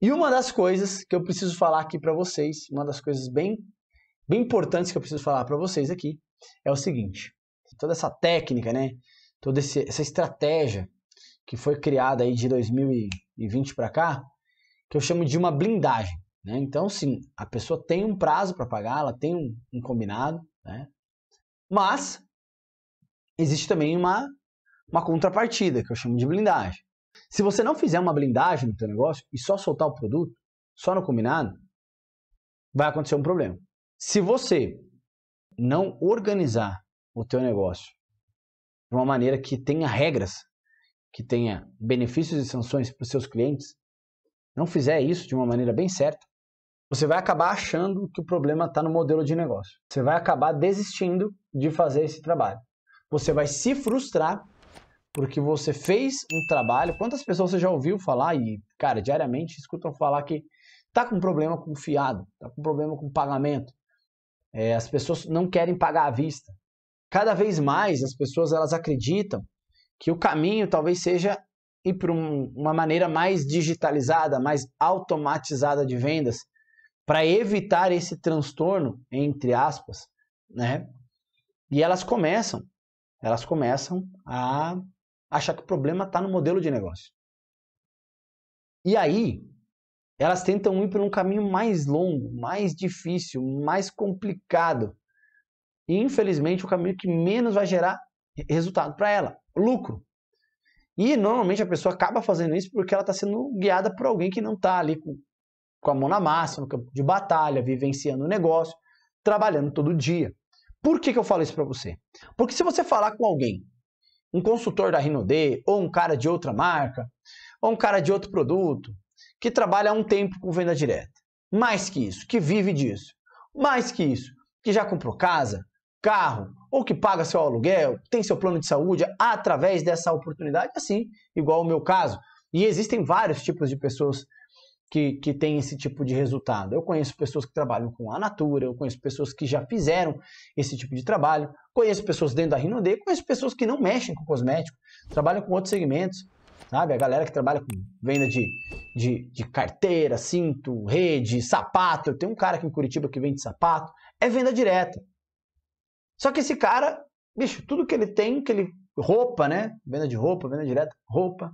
E uma das coisas que eu preciso falar aqui para vocês, uma das coisas bem, bem importantes que eu preciso falar para vocês aqui, é o seguinte: toda essa técnica, né? Toda esse, essa estratégia que foi criada aí de 2020 para cá, que eu chamo de uma blindagem. Né? Então, sim, a pessoa tem um prazo para pagar, ela tem um, um combinado, né? mas existe também uma, uma contrapartida, que eu chamo de blindagem. Se você não fizer uma blindagem no teu negócio e só soltar o produto, só no combinado, vai acontecer um problema. Se você não organizar o teu negócio de uma maneira que tenha regras, que tenha benefícios e sanções para os seus clientes, não fizer isso de uma maneira bem certa, você vai acabar achando que o problema está no modelo de negócio. Você vai acabar desistindo de fazer esse trabalho. Você vai se frustrar porque você fez um trabalho. Quantas pessoas você já ouviu falar e, cara, diariamente escutam falar que tá com problema com fiado, tá com problema com pagamento. É, as pessoas não querem pagar à vista. Cada vez mais as pessoas elas acreditam que o caminho talvez seja ir para um, uma maneira mais digitalizada, mais automatizada de vendas, para evitar esse transtorno, entre aspas, né? E elas começam, elas começam a achar que o problema está no modelo de negócio. E aí, elas tentam ir por um caminho mais longo, mais difícil, mais complicado. E, infelizmente, o caminho que menos vai gerar resultado para ela, lucro. E normalmente a pessoa acaba fazendo isso porque ela está sendo guiada por alguém que não está ali com, com a mão na massa, no campo de batalha, vivenciando o negócio, trabalhando todo dia. Por que, que eu falo isso para você? Porque se você falar com alguém um consultor da Rhino3D ou um cara de outra marca, ou um cara de outro produto, que trabalha há um tempo com venda direta. Mais que isso, que vive disso. Mais que isso, que já comprou casa, carro, ou que paga seu aluguel, tem seu plano de saúde através dessa oportunidade, assim, igual o meu caso. E existem vários tipos de pessoas que, que tem esse tipo de resultado. Eu conheço pessoas que trabalham com a Natura, eu conheço pessoas que já fizeram esse tipo de trabalho, conheço pessoas dentro da Rinode, conheço pessoas que não mexem com cosmético, trabalham com outros segmentos, sabe? A galera que trabalha com venda de, de, de carteira, cinto, rede, sapato. Eu tenho um cara aqui em Curitiba que vende sapato, é venda direta. Só que esse cara, bicho, tudo que ele tem, que ele roupa, né? Venda de roupa, venda direta, roupa.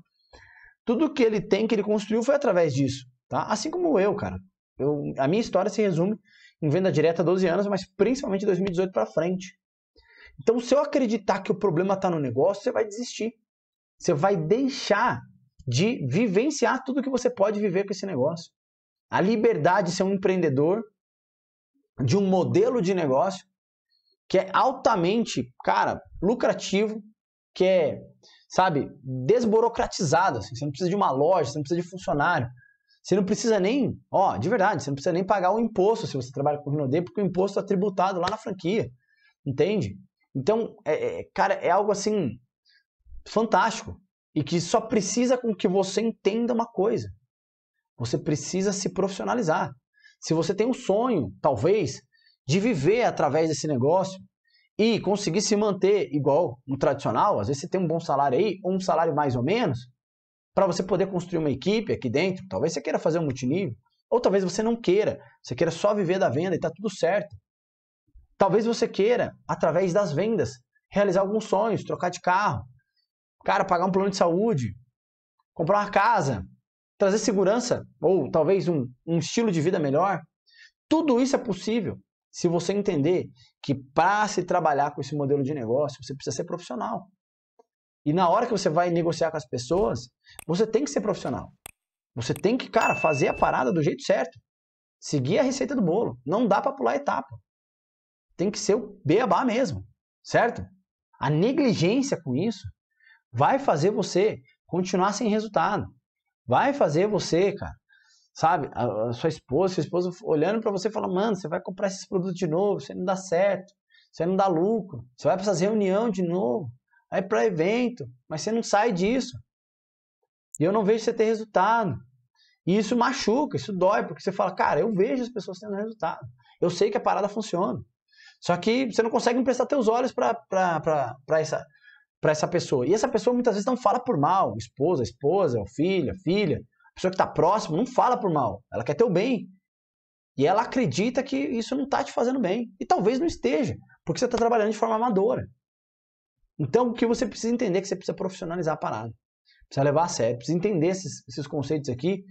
Tudo que ele tem que ele construiu foi através disso. Tá? Assim como eu, cara. Eu, a minha história se resume em venda direta 12 anos, mas principalmente 2018 para frente. Então, se eu acreditar que o problema está no negócio, você vai desistir. Você vai deixar de vivenciar tudo que você pode viver com esse negócio. A liberdade de ser um empreendedor, de um modelo de negócio que é altamente, cara, lucrativo, que é, sabe, desburocratizado. Assim. Você não precisa de uma loja, você não precisa de funcionário. Você não precisa nem, ó, de verdade, você não precisa nem pagar o imposto se você trabalha com o Rinode, porque o imposto é tributado lá na franquia. Entende? Então, é, é, cara, é algo assim fantástico. E que só precisa com que você entenda uma coisa. Você precisa se profissionalizar. Se você tem um sonho, talvez, de viver através desse negócio e conseguir se manter igual no tradicional, às vezes você tem um bom salário aí, ou um salário mais ou menos, para você poder construir uma equipe aqui dentro. Talvez você queira fazer um multinível, ou talvez você não queira, você queira só viver da venda e está tudo certo. Talvez você queira, através das vendas, realizar alguns sonhos, trocar de carro, cara, pagar um plano de saúde, comprar uma casa, trazer segurança ou talvez um, um estilo de vida melhor. Tudo isso é possível se você entender que para se trabalhar com esse modelo de negócio, você precisa ser profissional. E na hora que você vai negociar com as pessoas, você tem que ser profissional. Você tem que, cara, fazer a parada do jeito certo. Seguir a receita do bolo. Não dá para pular etapa. Tem que ser o beabá mesmo, certo? A negligência com isso vai fazer você continuar sem resultado. Vai fazer você, cara, sabe, a, a sua esposa, sua esposa olhando para você e falando, mano, você vai comprar esses produtos de novo, você não dá certo, você não dá lucro, você vai para essas reunião de novo aí para evento, mas você não sai disso. E eu não vejo você ter resultado. E isso machuca, isso dói, porque você fala, cara, eu vejo as pessoas tendo resultado. Eu sei que a parada funciona. Só que você não consegue emprestar teus olhos para essa, pra essa pessoa. E essa pessoa muitas vezes não fala por mal. Esposa, esposa, filha, filha. A pessoa que está próxima não fala por mal. Ela quer teu bem. E ela acredita que isso não está te fazendo bem. E talvez não esteja, porque você está trabalhando de forma amadora. Então, o que você precisa entender é que você precisa profissionalizar a parada. Precisa levar a sério, precisa entender esses, esses conceitos aqui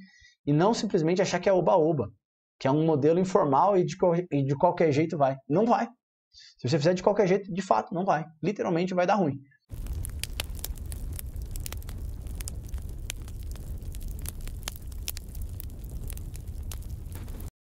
e não simplesmente achar que é oba-oba, que é um modelo informal e de, e de qualquer jeito vai. Não vai. Se você fizer de qualquer jeito, de fato, não vai. Literalmente vai dar ruim.